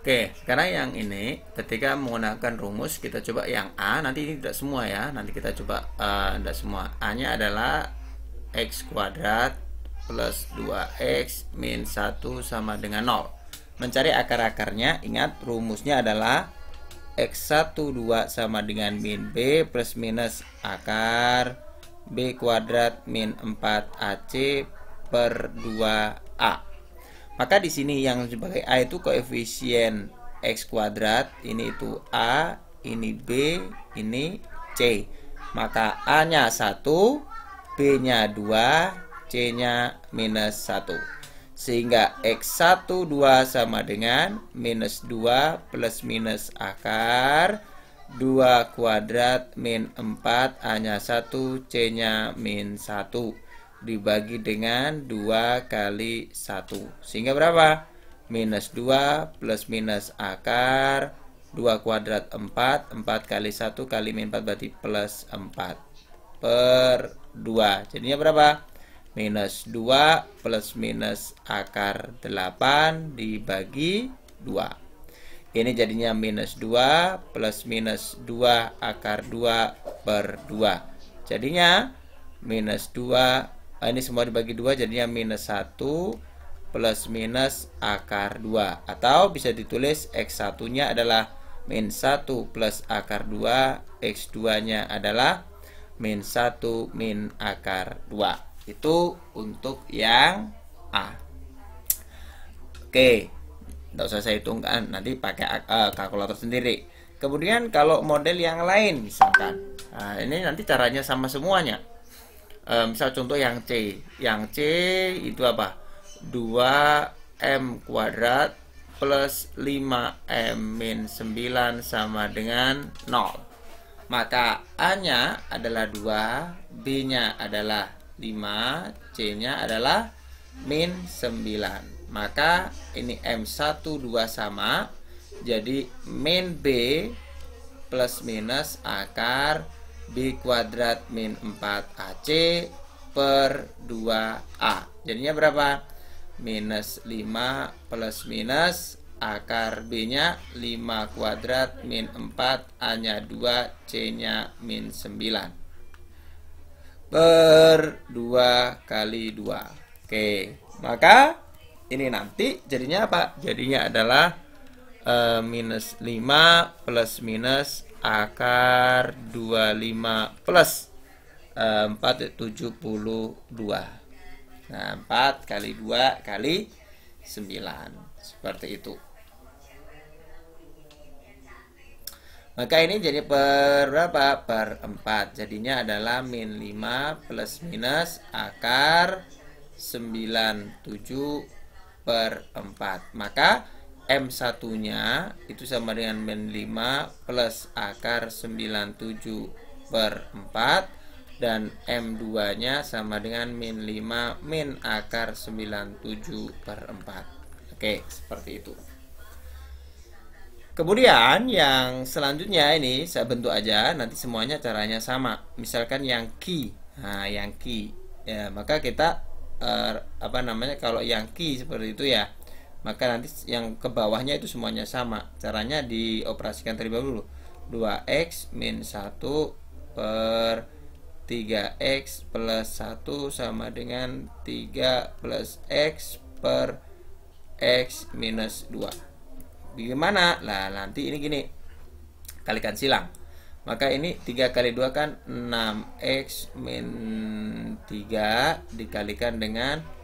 Oke, sekarang yang ini ketika menggunakan rumus kita coba yang A, nanti ini tidak semua ya. Nanti kita coba uh, tidak semua. A-nya adalah x kuadrat plus 2x min 1 sama dengan 0. Mencari akar-akarnya, ingat rumusnya adalah x 12 sama dengan min b plus minus akar b kuadrat min 4ac per 2a. Maka di sini yang sebagai A itu koefisien X kuadrat, ini itu A, ini B, ini C. Maka A-nya 1, B-nya 2, C-nya minus 1. Sehingga X1, 2 sama dengan minus 2 plus minus akar 2 kuadrat min 4, A-nya 1, C-nya min 1 dibagi dengan 2 kali 1 sehingga berapa? minus 2 plus minus akar 2 kuadrat 4 4 kali 1 kali min 4 berarti plus 4 per 2 jadinya berapa? minus 2 plus minus akar 8 dibagi 2 ini jadinya minus 2 plus minus 2 akar 2 per 2 jadinya minus 2 Ah, ini semua dibagi dua jadinya minus 1 plus minus akar 2 atau bisa ditulis X1 nya adalah min 1 plus akar 2 X2 nya adalah min 1 min akar 2 itu untuk yang A oke tidak usah saya hitungkan nanti pakai uh, kalkulator sendiri kemudian kalau model yang lain misalkan nah, ini nanti caranya sama semuanya e, misal contoh yang C yang C itu apa 2M kuadrat plus 5M min 9 sama dengan 0 maka A nya adalah 2 B nya adalah 5 C nya adalah min 9 maka ini M1 2 sama jadi min B plus minus akar B kuadrat min 4AC per 2A jadinya berapa? minus 5 plus minus akar B nya 5 kuadrat min 4 A nya 2 C nya min 9 per 2 kali 2 oke maka ini nanti jadinya apa? jadinya adalah e, minus 5 plus minus akar 25 plus 4 eh, 72 nah 4 kali 2 kali 9 seperti itu maka ini jadi per berapa? per 4 jadinya adalah min 5 plus minus akar 97 per 4 maka M1-nya itu sama dengan min 5 plus akar 97 per 4 dan M2-nya sama dengan min 5 min akar 97 per 4. Oke, seperti itu. Kemudian yang selanjutnya ini saya bentuk aja nanti semuanya caranya sama. Misalkan yang Q Nah, yang Q Ya, maka kita er, apa namanya kalau yang key seperti itu ya maka nanti yang ke bawahnya itu semuanya sama caranya dioperasikan terlebih dahulu 2x min 1 per 3x plus 1 sama dengan 3 plus x per x minus 2 bagaimana? lah nanti ini gini kalikan silang maka ini 3 kali 2 kan 6x min 3 dikalikan dengan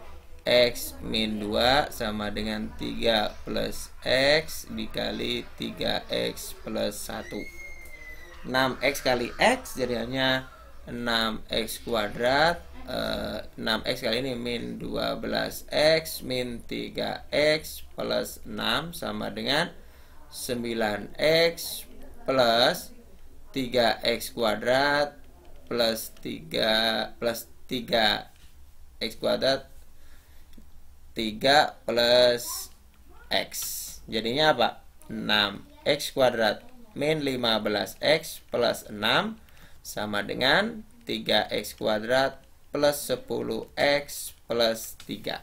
X min 2 sama dengan 3 plus X dikali 3X plus 1 6X kali X jadi hanya 6X kuadrat 6X eh, kali ini min 12X min 3X plus 6 sama dengan 9X plus 3X kuadrat plus 3 plus 3 X kuadrat 3 plus X jadinya apa 6 X kuadrat min 15X plus 6 sama dengan 3X kuadrat plus 10X plus 3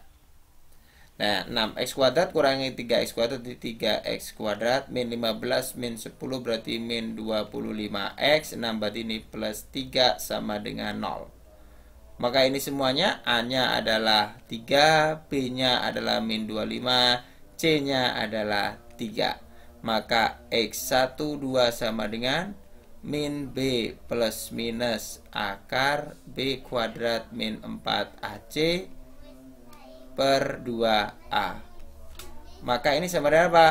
nah 6X kuadrat kurangi 3X kuadrat di 3X kuadrat min 15 min 10 berarti min 25X 6 berarti ini plus 3 sama dengan 0 maka ini semuanya A-nya adalah 3, B-nya adalah min 25, C-nya adalah 3. Maka X1, 2 sama dengan min B plus minus akar B kuadrat min 4AC per 2A. Maka ini sama dengan apa?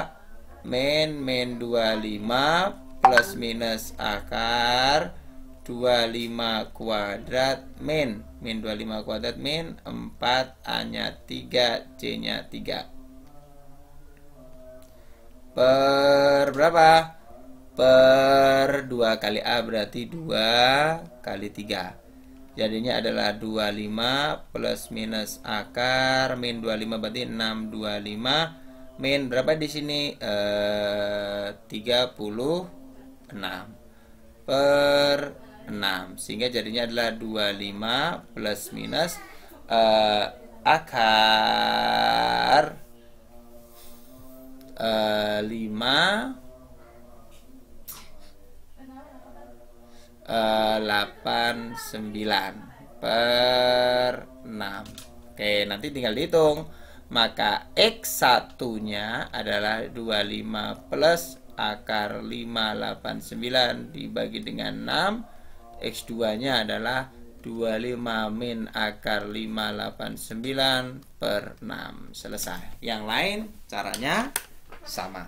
Min min 25 plus minus akar 25 kuadrat min min 25 kuadrat min 4 A nya 3 C nya 3 per berapa? per 2 kali A berarti 2 kali 3 jadinya adalah 25 plus minus akar min 25 berarti 625 min berapa di sini? e, eh, 36 per 6 sehingga jadinya adalah 25 plus minus uh, akar uh, 5 uh, 8 9 per 6 Oke nanti tinggal dihitung maka X satunya adalah 25 plus akar 589 dibagi dengan 6 X2 nya adalah 25 min akar 589 per 6 selesai yang lain caranya sama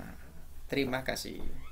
terima kasih